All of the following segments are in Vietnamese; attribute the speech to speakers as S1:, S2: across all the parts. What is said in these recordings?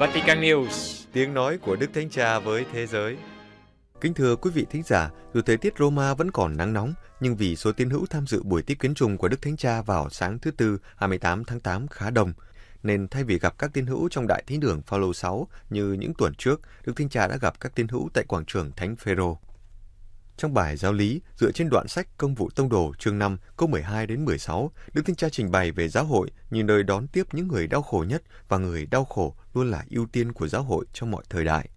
S1: Vatican News, tiếng nói của Đức Thánh Cha với thế giới. Kính thưa quý vị thính giả, dù thời tiết Roma vẫn còn nắng nóng, nhưng vì số tín hữu tham dự buổi tiếp kiến trùng của Đức Thánh Cha vào sáng thứ Tư 28 tháng 8 khá đông, nên thay vì gặp các tín hữu trong đại thánh đường Phaolô 6 như những tuần trước, Đức Thánh Cha đã gặp các tín hữu tại quảng trường Thánh Phêrô. Trong bài giáo lý, dựa trên đoạn sách Công vụ Tông Đồ chương 5, câu 12 đến 16, Đức Thánh Cha trình bày về giáo hội như nơi đón tiếp những người đau khổ nhất và người đau khổ luôn là ưu tiên của giáo hội trong mọi thời đại.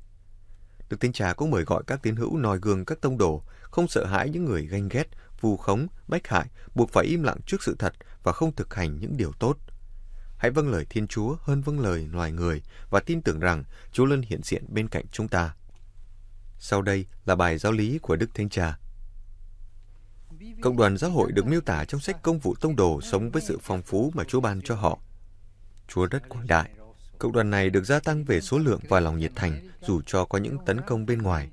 S1: Đức Thánh Cha cũng mời gọi các tín hữu noi gương các tông đồ, không sợ hãi những người ganh ghét, vu khống, bách hại, buộc phải im lặng trước sự thật và không thực hành những điều tốt. Hãy vâng lời Thiên Chúa hơn vâng lời loài người và tin tưởng rằng Chúa luôn hiện diện bên cạnh chúng ta. Sau đây là bài giáo lý của Đức Thánh Cha. Cộng đoàn giáo hội được miêu tả trong sách Công vụ Tông Đồ sống với sự phong phú mà Chúa ban cho họ. Chúa rất quảng đại. Cộng đoàn này được gia tăng về số lượng và lòng nhiệt thành dù cho có những tấn công bên ngoài.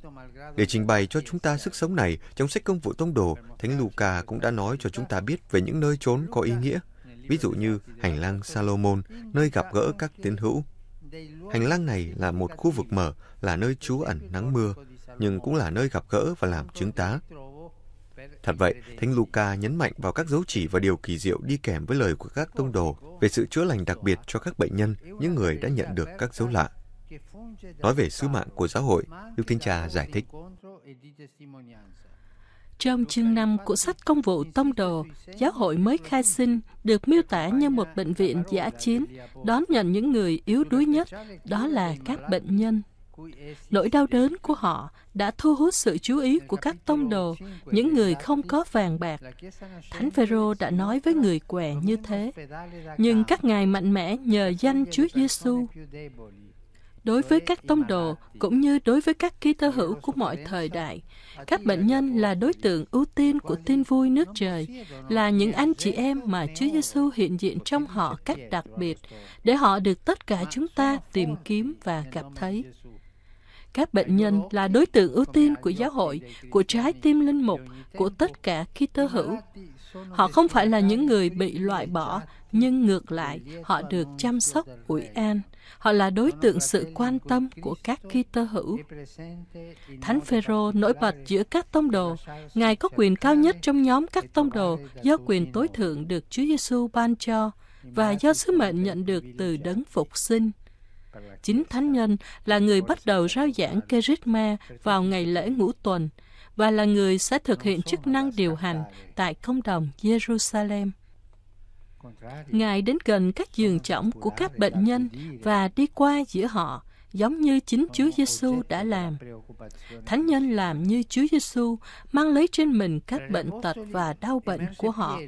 S1: Để trình bày cho chúng ta sức sống này, trong sách Công vụ Tông Đồ, Thánh Luca cũng đã nói cho chúng ta biết về những nơi trốn có ý nghĩa, ví dụ như hành lang Salomon, nơi gặp gỡ các tín hữu. Hành lang này là một khu vực mở, là nơi trú ẩn nắng mưa, nhưng cũng là nơi gặp gỡ và làm chứng tá. Thật vậy, Thánh Luca nhấn mạnh vào các dấu chỉ và điều kỳ diệu đi kèm với lời của các tông đồ về sự chữa lành đặc biệt cho các bệnh nhân, những người đã nhận được các dấu lạ. Nói về sứ mạng của giáo hội, Đức Thánh Cha giải thích.
S2: Trong chương 5 của sách Công vụ Tông Đồ, giáo hội mới khai sinh được miêu tả như một bệnh viện giả chiến, đón nhận những người yếu đuối nhất, đó là các bệnh nhân. Nỗi đau đớn của họ đã thu hút sự chú ý của các tông đồ, những người không có vàng bạc. Thánh Phêrô đã nói với người què như thế, nhưng các ngài mạnh mẽ nhờ danh Chúa Giêsu. Đối với các tông đồ cũng như đối với các ký tơ hữu của mọi thời đại, các bệnh nhân là đối tượng ưu tiên của tin vui nước trời, là những anh chị em mà Chúa Giêsu hiện diện trong họ cách đặc biệt để họ được tất cả chúng ta tìm kiếm và gặp thấy. Các bệnh nhân là đối tượng ưu tiên của giáo hội, của trái tim linh mục, của tất cả khi tơ hữu. Họ không phải là những người bị loại bỏ, nhưng ngược lại, họ được chăm sóc, ủy an. Họ là đối tượng sự quan tâm của các khi tơ hữu. Thánh Phêrô nổi bật giữa các tông đồ. Ngài có quyền cao nhất trong nhóm các tông đồ do quyền tối thượng được Chúa Giêsu ban cho và do sứ mệnh nhận được từ đấng phục sinh. Chính thánh nhân là người bắt đầu rao giảng Kerygma vào ngày lễ ngũ tuần và là người sẽ thực hiện chức năng điều hành tại công đồng Jerusalem. Ngài đến gần các giường chỏng của các bệnh nhân và đi qua giữa họ giống như chính Chúa Giêsu đã làm. Thánh nhân làm như Chúa Giêsu mang lấy trên mình các bệnh tật và đau bệnh của họ.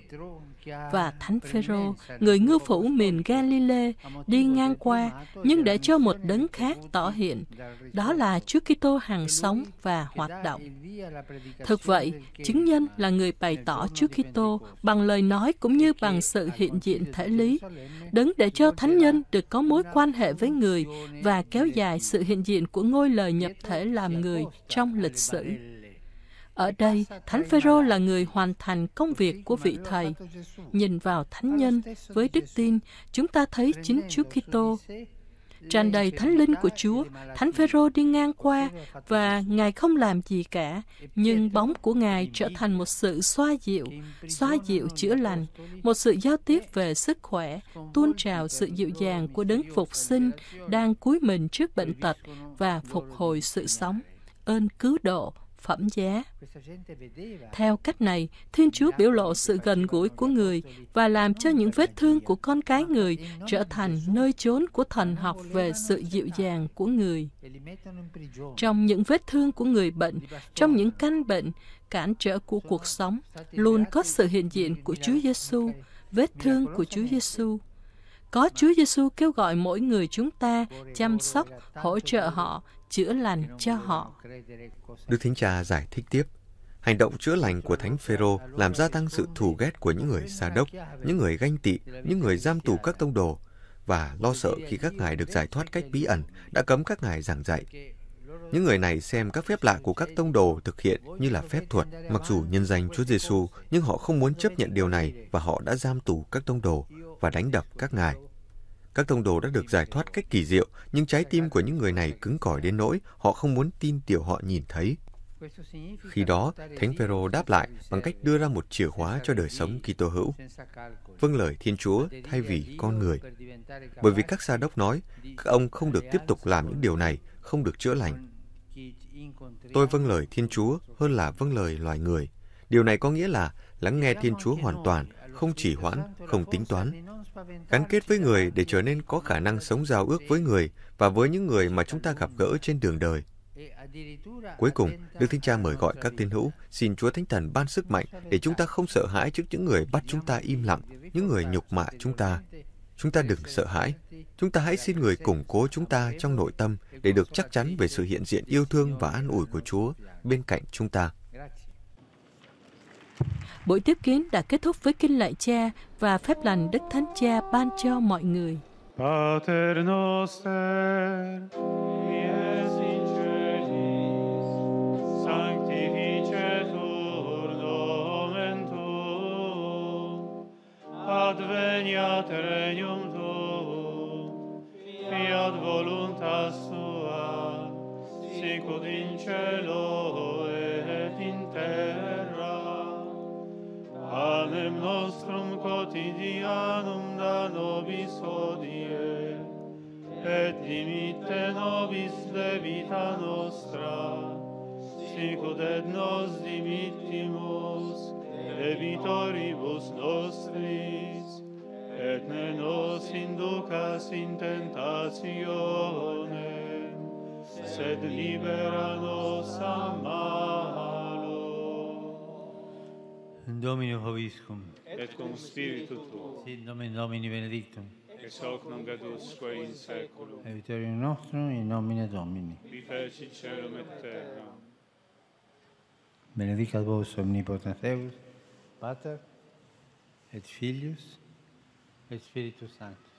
S2: Và Thánh Phêrô, người ngư phủ miền Galilee, đi ngang qua nhưng để cho một đấng khác tỏ hiện, đó là Chúa Kitô hàng sống và hoạt động. Thực vậy, chứng nhân là người bày tỏ Chúa Kitô bằng lời nói cũng như bằng sự hiện diện thể lý, đấng để cho thánh nhân được có mối quan hệ với người và kéo dài sự hiện diện của ngôi lời nhập thể làm người trong lịch sử. Ở đây, Thánh Phêrô là người hoàn thành công việc của vị thầy. Nhìn vào thánh nhân với đức tin, chúng ta thấy chính Chúa Kitô tràn đầy thánh linh của Chúa, Thánh Phêrô đi ngang qua và Ngài không làm gì cả, nhưng bóng của Ngài trở thành một sự xoa dịu, xoa dịu chữa lành, một sự giao tiếp về sức khỏe, tuôn trào sự dịu dàng của đấng phục sinh đang cúi mình trước bệnh tật và phục hồi sự sống ơn cứu độ phẩm giá. Theo cách này, Thiên Chúa biểu lộ sự gần gũi của người và làm cho những vết thương của con cái người trở thành nơi chốn của thần học về sự dịu dàng của người. Trong những vết thương của người bệnh, trong những căn bệnh, cản trở của cuộc sống, luôn có sự hiện diện của Chúa Giêsu, vết thương của Chúa Giêsu. Có Chúa Giêsu kêu gọi mỗi người chúng ta chăm sóc, hỗ trợ họ chữa lành cho họ.
S1: Đức Thánh Cha giải thích tiếp, hành động chữa lành của Thánh Phêrô làm gia tăng sự thù ghét của những người xa đốc, những người ganh tị, những người giam tù các tông đồ và lo sợ khi các ngài được giải thoát cách bí ẩn đã cấm các ngài giảng dạy. Những người này xem các phép lạ của các tông đồ thực hiện như là phép thuật, mặc dù nhân danh Chúa Giêsu, nhưng họ không muốn chấp nhận điều này và họ đã giam tù các tông đồ và đánh đập các ngài. Các thông đồ đã được giải thoát cách kỳ diệu, nhưng trái tim của những người này cứng cỏi đến nỗi họ không muốn tin điều họ nhìn thấy. Khi đó, Thánh Phêrô đáp lại bằng cách đưa ra một chìa khóa cho đời sống Kitô hữu. Vâng lời Thiên Chúa thay vì con người. Bởi vì các sa đốc nói, các ông không được tiếp tục làm những điều này, không được chữa lành. Tôi vâng lời Thiên Chúa hơn là vâng lời loài người. Điều này có nghĩa là lắng nghe Thiên Chúa hoàn toàn không chỉ hoãn, không tính toán. Gắn kết với người để trở nên có khả năng sống giao ước với người và với những người mà chúng ta gặp gỡ trên đường đời. Cuối cùng, Đức Thánh Cha mời gọi các tín hữu xin Chúa Thánh Thần ban sức mạnh để chúng ta không sợ hãi trước những người bắt chúng ta im lặng, những người nhục mạ chúng ta. Chúng ta đừng sợ hãi. Chúng ta hãy xin người củng cố chúng ta trong nội tâm để được chắc chắn về sự hiện diện yêu thương và an ủi của Chúa bên cạnh chúng ta.
S2: Buổi tiếp kiến đã kết thúc với kinh lạy cha và phép lành Đức Thánh Cha ban cho mọi người.
S1: Pater noster, yes in celis, sanctificetur nomen tuum, adveniat regnum tuum, fiat voluntas tua, sicut in cielo et in terra. panem nostrum quotidianum da nobis hodie, et dimitte nobis debita nostra, sicut et nos dimittimus debitoribus nostris, et ne nos inducas in tentationem, sed libera nos amare. Domino Hoviscum. Et cum spiritu tuo. Sit nomen Domini benedictum. Ex hoc non gadusque in seculum. Eviterio nostrum in nomine Domini. Vi feci cerum et terra. Benedicat vos omnipotens Pater, et Filius, et Spiritus Sanctus.